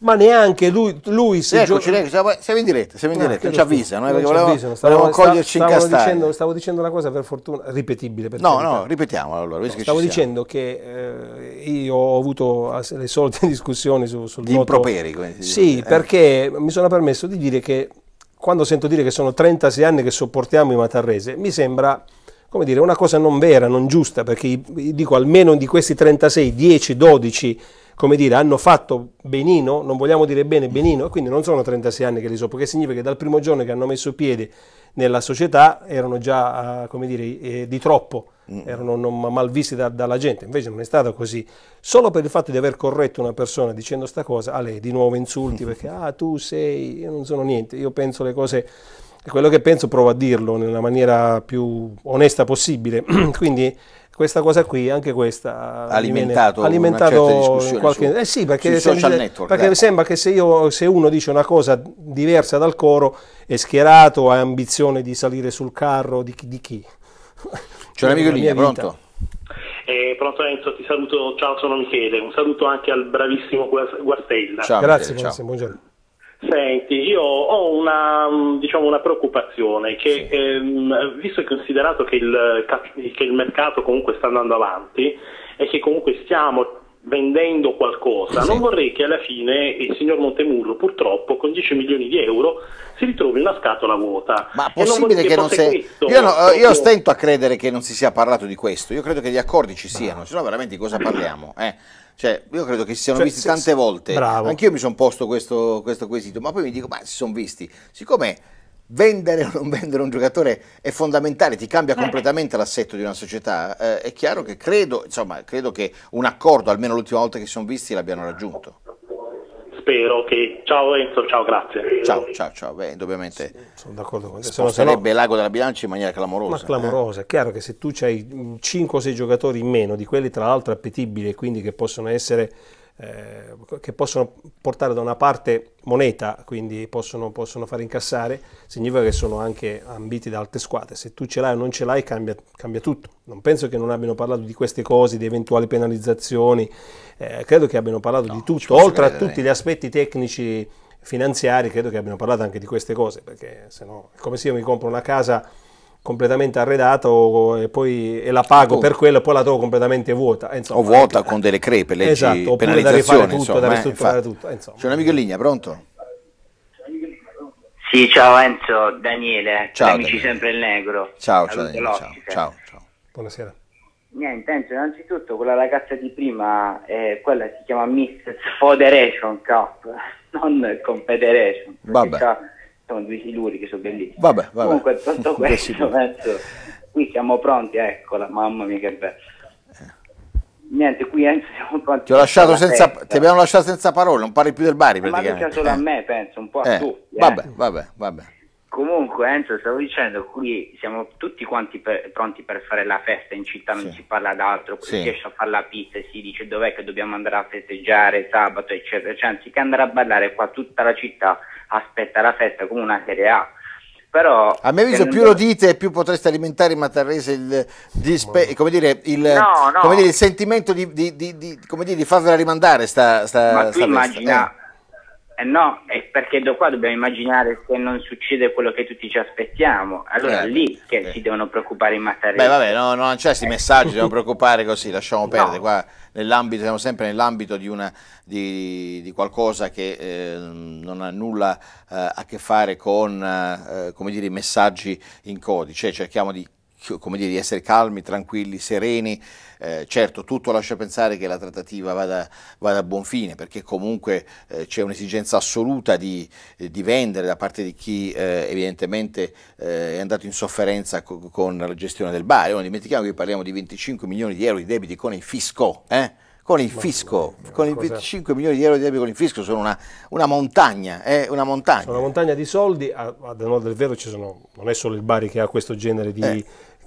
ma neanche lui, lui se eccoci, gioca... eccoci, siamo in diretta, siamo in ah, diretta, no, ci avvisano, eh, perché volevamo, avvisano, volevamo coglierci in castello. Stavo dicendo una cosa per fortuna, ripetibile per No, no, ripetiamola allora. No, stavo dicendo che eh, io ho avuto le solite discussioni su, sul Gli noto... improperi. Quindi, sì, eh. perché mi sono permesso di dire che quando sento dire che sono 36 anni che sopportiamo i Matarrese, mi sembra come dire, una cosa non vera, non giusta, perché dico almeno di questi 36, 10, 12 come dire, hanno fatto benino, non vogliamo dire bene benino, e quindi non sono 36 anni che li so, perché significa che dal primo giorno che hanno messo piede nella società erano già, eh, come dire, eh, di troppo, mm. erano malvisti da, dalla gente, invece non è stato così. Solo per il fatto di aver corretto una persona dicendo sta cosa, a lei di nuovo insulti, perché ah tu sei, io non sono niente, io penso le cose e quello che penso provo a dirlo nella maniera più onesta possibile. Quindi questa cosa qui, anche questa, alimentato, alimentato qualche... Su, eh sì, perché, sembra, network, perché eh. sembra che se, io, se, uno dice una cosa diversa dal coro è schierato, ha ambizione di salire sul carro di chi? Di chi? C'è un amico lì, linea, pronto? Eh, pronto Enzo, ti saluto, ciao sono Michele, un saluto anche al bravissimo Guastella. Ciao, Grazie, Michele, ciao. buongiorno. Senti, io ho una, diciamo, una preoccupazione che, sì. ehm, visto e considerato che il, che il mercato comunque sta andando avanti e che comunque stiamo vendendo qualcosa, non vorrei che alla fine il signor Montemurro purtroppo con 10 milioni di euro si ritrovi una scatola vuota. Ma possibile che, che non si... Io, no, io, stento a credere che non si sia parlato di questo, io credo che gli accordi ci siano, se no veramente di cosa parliamo? Eh? Cioè, io credo che si siano cioè, visti tante volte, bravo. anch'io mi sono posto questo, questo quesito, ma poi mi dico, ma si sono visti, siccome vendere o non vendere un giocatore è fondamentale, ti cambia eh. completamente l'assetto di una società. Eh, è chiaro che credo, insomma, credo che un accordo, almeno l'ultima volta che si sono visti, l'abbiano raggiunto. Spero che. Ciao Enzo, ciao, grazie. Ciao, ciao, ciao. Beh, indubbiamente. Sono d'accordo con te. Sposterebbe no... l'ago della bilancia in maniera clamorosa. Ma eh. clamorosa. Eh? È chiaro che se tu hai 5 o 6 giocatori in meno, di quelli tra l'altro appetibili e quindi che possono essere eh, che possono portare da una parte moneta, quindi possono, possono, far incassare, significa che sono anche ambiti da altre squadre. Se tu ce l'hai o non ce l'hai cambia, cambia tutto. Non penso che non abbiano parlato di queste cose, di eventuali penalizzazioni, eh, credo che abbiano parlato no, di tutto, oltre credere. a tutti gli aspetti tecnici finanziari, credo che abbiano parlato anche di queste cose, perché se no è come se io mi compro una casa completamente arredato e poi e la pago oh. per quello e poi la trovo completamente vuota. Insomma, o vuota anche, con delle crepe, leggi esatto, penalizzazione. Eh, tutto, insomma, da ristrutturare tutto. C'è un amico in linea, pronto? Sì, ciao Enzo, Daniele, ciao, amici Daniele. sempre il negro. Ciao, ciao, Daniele, ciao, ciao, ciao. Buonasera. Niente, Enzo, innanzitutto quella ragazza di prima, eh, quella si chiama Miss Federation Cup, non Confederation. Vabbè sono due siluri che sono bellissimi. Vabbè, vabbè. Comunque, tutto questo, penso, qui siamo pronti, eccola, mamma mia che bello. Niente, qui eh, siamo pronti. Ti, senza, ti abbiamo lasciato senza parole, non parli più del Bari praticamente. Ma non solo eh. a me, penso, un po' a eh. tutti. Vabbè, eh. vabbè, vabbè. Comunque Enzo, stavo dicendo, qui siamo tutti quanti per, pronti per fare la festa, in città non sì. si parla d'altro, qui sì. si esce a fare la pizza e si dice dov'è che dobbiamo andare a festeggiare sabato, eccetera. Cioè, anziché andare a ballare qua tutta la città aspetta la festa come una serie A. Però, a mio avviso più lo dite più potreste alimentare in Matarrese il, dispe- come dire, il, no, Come dire, il sentimento di, di, di, di farvela rimandare sta, sta, ma tu sta immagina, eh. Eh no, è perché da qua dobbiamo immaginare se non succede quello che tutti ci aspettiamo. Allora eh, lì che eh. si devono preoccupare i materiali. Beh, vabbè, no, non c'è cioè, questi eh. messaggi, dobbiamo preoccupare così, lasciamo perdere. No. Qua nell'ambito, siamo sempre nell'ambito di, una, di, di qualcosa che eh, non ha nulla eh, a che fare con eh, dire, i messaggi in codice, cioè, cerchiamo di come dire, di essere calmi, tranquilli, sereni. Eh, certo, tutto lascia pensare che la trattativa vada, vada a buon fine, perché comunque eh, c'è un'esigenza assoluta di, di, vendere da parte di chi eh, evidentemente eh, è andato in sofferenza co con la gestione del bar. non dimentichiamo che parliamo di 25 milioni di euro di debiti con il fisco. Eh? Con il fisco, ma, con i 25 milioni di euro di debiti con il fisco sono una, una montagna, eh? una montagna. Sono una montagna di soldi, ad onore del vero sono, non è solo il Bari che ha questo genere di,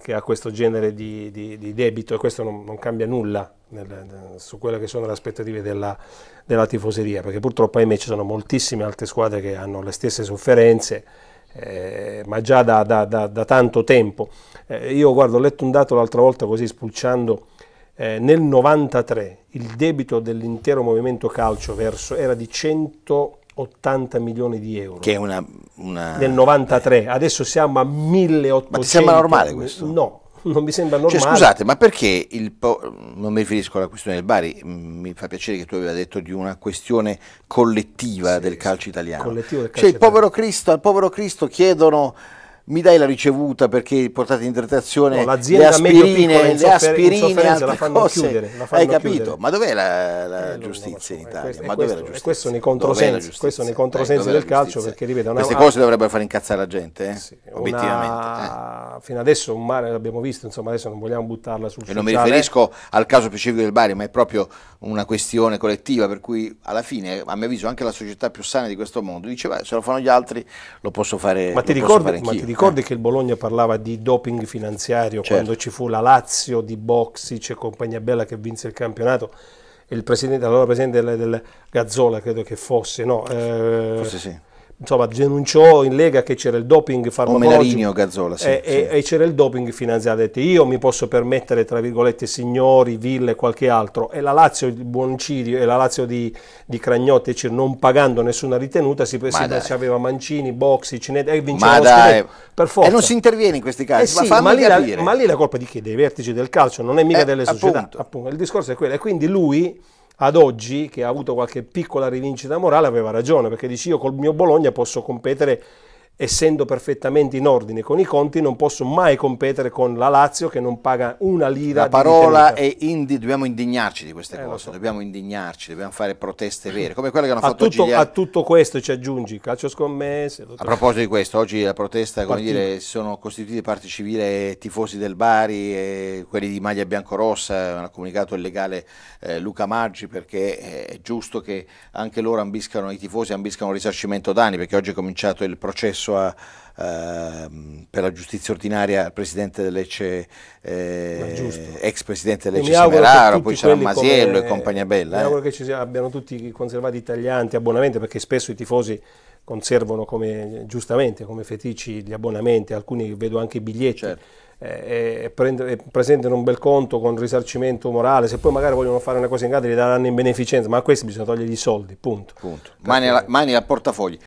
che ha questo genere di, di, di debito e questo non, non cambia nulla nel, su quelle che sono le aspettative della, della, tifoseria, perché purtroppo ahimè ci sono moltissime altre squadre che hanno le stesse sofferenze, eh, ma già da, da, da, da tanto tempo. Eh, io guardo, ho letto un dato l'altra volta così spulciando, eh, nel 93 il debito dell'intero movimento calcio verso, era di 100 80 milioni di euro. Che è una... una... Nel 93, eh. adesso siamo a 1800. Ma ti sembra normale questo? No, non mi sembra cioè, normale. Cioè, scusate, ma perché il po- non mi riferisco alla questione del Bari, mi fa piacere che tu abbia detto di una questione collettiva sì, del calcio italiano. Collettivo del cioè, calcio cioè, italiano. il povero Cristo, al povero Cristo chiedono mi dai la ricevuta perché portate in trattazione no, le aspirine, le aspirine altre la fanno cose. chiudere. La fanno Hai capito? Chiudere. Ma dov'è la, la eh, giustizia in eh, Italia? Questo, Ma eh, dov'è questo, la eh, giustizia? Questo nei controsensi, questo nei controsensi eh, del calcio perché ripeto... Una, Queste cose dovrebbero far incazzare la gente, eh? sì, obiettivamente. Una, fino adesso un mare l'abbiamo visto, insomma adesso non vogliamo buttarla sul E non mi riferisco al caso specifico del Bari, ma è proprio una questione collettiva per cui alla fine, a mio avviso, anche la società più sana di questo mondo diceva se lo fanno gli altri lo posso fare, ma ti ricordi, fare anch'io ricordi eh. che il Bologna parlava di doping finanziario certo. quando ci fu la Lazio di Boxic e compagnia bella che vinse il campionato? Il presidente, allora presidente del, del Gazzola, credo che fosse, no? Eh, Forse sì insomma, denunciò in Lega che c'era il doping farmacologico. Gazzola, sì, eh, e, sì. E, c'era il doping finanziario. Ha detto io mi posso permettere, tra virgolette, signori, ville qualche altro. E la Lazio di Buoncidio e la Lazio di, di Cragnotti, cioè, non pagando nessuna ritenuta, si, si aveva Mancini, Boxi, Cinetti e vinceva lo scudetto. Per forza. E non si interviene in questi casi, eh sì, ma, ma, lì la, ma, lì la, colpa di chi? Dei vertici del calcio, non è mica eh, delle società. Appunto. Appunto. Il discorso è quello. E quindi lui ad oggi, che ha avuto qualche piccola rivincita morale, aveva ragione, perché dice io col mio Bologna posso competere essendo perfettamente in ordine con i conti, non posso mai competere con la Lazio che non paga una lira. La parola è indi- dobbiamo indignarci di queste eh, cose, so. dobbiamo indignarci, dobbiamo fare proteste vere, come quelle che hanno a fatto tutto, oggi. A tutto questo ci aggiungi calcio scommesse. A proposito di questo, oggi la protesta come dire, sono costituiti parte civile tifosi del Bari e quelli di maglia biancorossa, hanno comunicato il legale eh, Luca Maggi perché eh, è giusto che anche loro ambiscano, i tifosi ambiscano risarcimento danni perché oggi è cominciato il processo processo a, Uh, per la giustizia ordinaria al presidente dell'Ecce, eh, ex presidente dell'Ecce Semeraro, poi c'era Masiello come, e compagnia bella. Mi eh. che ci abbiano tutti conservati i taglianti, abbonamenti, perché spesso i tifosi conservano come, giustamente come fetici gli abbonamenti, alcuni vedo anche i biglietti. Certo. Eh, e, prende, e presentano un bel conto con risarcimento morale, se poi magari vogliono fare una cosa in grado li daranno in beneficenza, ma a questi bisogna togliergli i soldi, punto. punto. Mani, alla, mani al portafogli.